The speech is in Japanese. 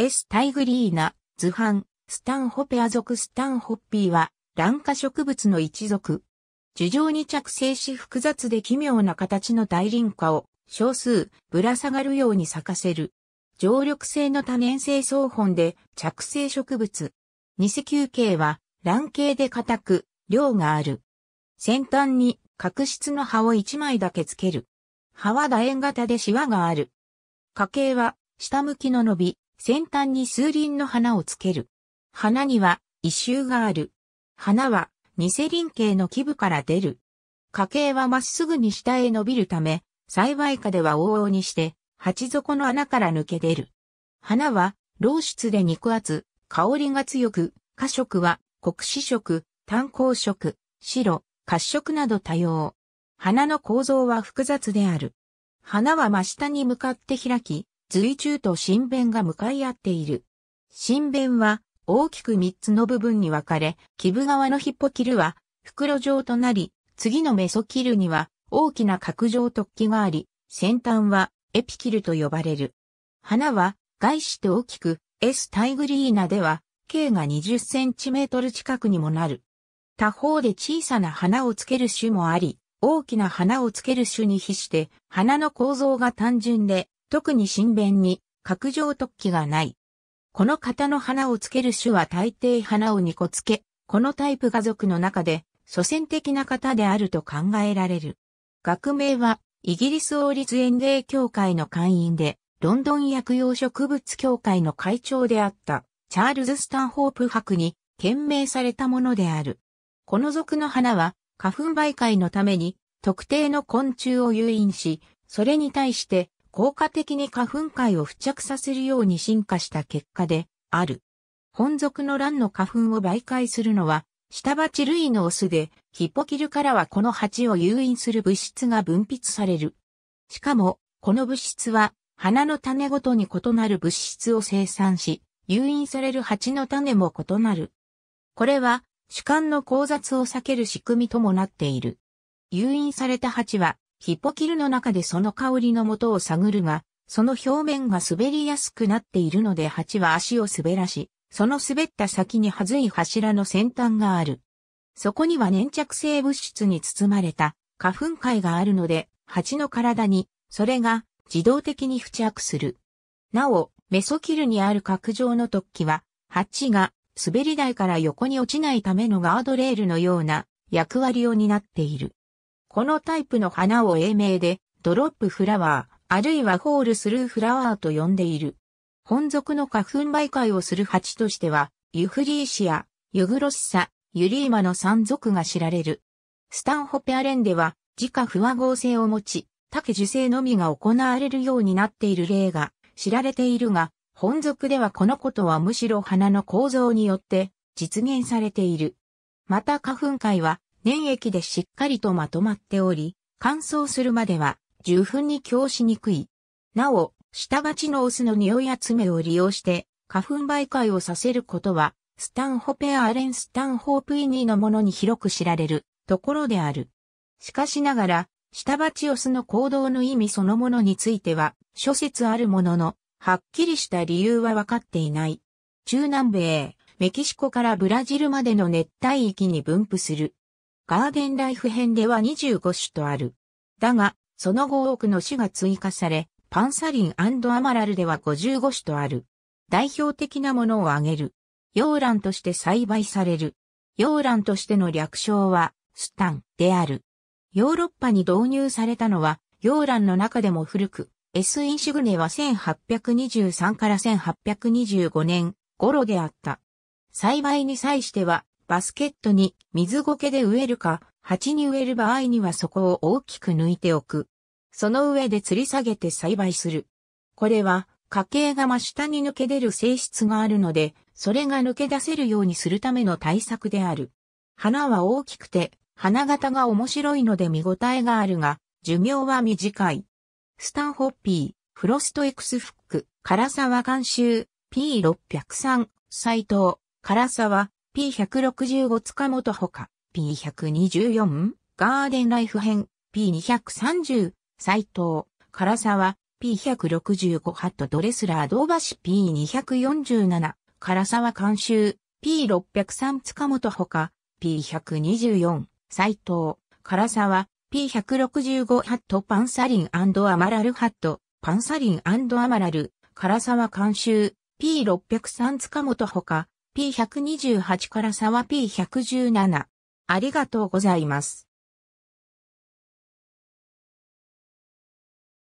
S タイグリーナ、図版、スタンホペア属スタンホッピーは、卵化植物の一族。樹状に着生し複雑で奇妙な形の大輪化を少数ぶら下がるように咲かせる。常緑性の多年生草本で着生植物。偽球形は卵形で硬く、量がある。先端に角質の葉を一枚だけつける。葉は楕円型でシワがある。花形は下向きの伸び、先端に数輪の花をつける。花には異臭がある。花はニセ輪形の基部から出る。花茎はまっすぐに下へ伸びるため、栽培下では往々にして、鉢底の穴から抜け出る。花は、老質で肉厚、香りが強く、花色は、黒紫色、炭鉱色、白、褐色など多様。花の構造は複雑である。花は真下に向かって開き、随中と新弁が向かい合っている。新弁は大きく3つの部分に分かれ、基部側のヒッポキルは袋状となり、次のメソキルには大きな角状突起があり、先端はエピキルと呼ばれる。花は外して大きく、S タイグリーナでは、径が20センチメートル近くにもなる。他方で小さな花をつける種もあり、大きな花をつける種に比して、花の構造が単純で、特に新弁に角上突起がない。この型の花をつける種は大抵花を2個つけ、このタイプが族の中で祖先的な型であると考えられる。学名はイギリス王立園芸協会の会員で、ロンドン薬用植物協会の会長であったチャールズ・スタンホープ博に懸命されたものである。この族の花は花粉媒介のために特定の昆虫を誘引し、それに対して効果的に花粉界を付着させるように進化した結果である。本属の卵の花粉を媒介するのは、下鉢類のオスで、ヒポキルからはこの鉢を誘引する物質が分泌される。しかも、この物質は、花の種ごとに異なる物質を生産し、誘引される鉢の種も異なる。これは、主観の交雑を避ける仕組みともなっている。誘引された鉢は、ヒポキルの中でその香りの元を探るが、その表面が滑りやすくなっているので蜂は足を滑らし、その滑った先にはずい柱の先端がある。そこには粘着性物質に包まれた花粉塊があるので、蜂の体にそれが自動的に付着する。なお、メソキルにある角状の突起は、蜂が滑り台から横に落ちないためのガードレールのような役割を担っている。このタイプの花を英名で、ドロップフラワー、あるいはホールスルーフラワーと呼んでいる。本属の花粉媒介をする蜂としては、ユフリーシア、ユグロッサ、ユリーマの3属が知られる。スタンホペアレンでは、自家不和合成を持ち、竹樹精のみが行われるようになっている例が知られているが、本属ではこのことはむしろ花の構造によって実現されている。また花粉界は粘液でしっかりとまとまっており、乾燥するまでは十分に供しにくい。なお、下鉢のオスの匂い集めを利用して花粉媒介をさせることは、スタンホペアアレン・スタンホープイニーのものに広く知られるところである。しかしながら、下鉢オスの行動の意味そのものについては、諸説あるものの、はっきりした理由はわかっていない。中南米、メキシコからブラジルまでの熱帯域に分布する。ガーデンライフ編では25種とある。だが、その後多くの種が追加され、パンサリンアマラルでは55種とある。代表的なものを挙げる。洋蘭として栽培される。洋蘭としての略称は、スタンである。ヨーロッパに導入されたのは、洋蘭の中でも古く、エスインシグネは1823から1825年頃であった。栽培に際しては、バスケットに水苔で植えるか、鉢に植える場合にはそこを大きく抜いておく。その上で吊り下げて栽培する。これは、家計が真下に抜け出る性質があるので、それが抜け出せるようにするための対策である。花は大きくて、花型が面白いので見応えがあるが、寿命は短い。スタンホッピー、フロストエクスフック、唐沢監修、P603、斎藤、唐沢、P165 塚本ほか、P124、ガーデンライフ編、P230、斎藤、唐沢、P165 ハットドレスラー堂橋 P247、唐沢監修、P603 塚本ほか、P124、斎藤、唐沢、P165 ハットパンサリンアマラルハット、パンサリンアマラル、唐沢監修、P603 塚本ほか、P128 から差は P117。ありがとうございます。